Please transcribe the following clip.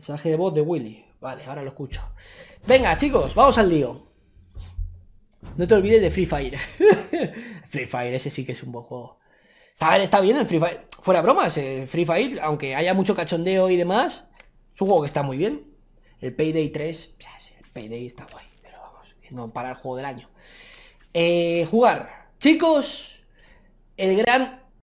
Mensaje de voz de Willy. Vale, ahora lo escucho. Venga, chicos, vamos al lío. No te olvides de Free Fire. Free Fire, ese sí que es un buen juego. Está, está bien el Free Fire. Fuera bromas, el Free Fire, aunque haya mucho cachondeo y demás, es un juego que está muy bien. El Payday 3, el Payday está guay, pero vamos, no para el juego del año. Eh, jugar. Chicos, el gran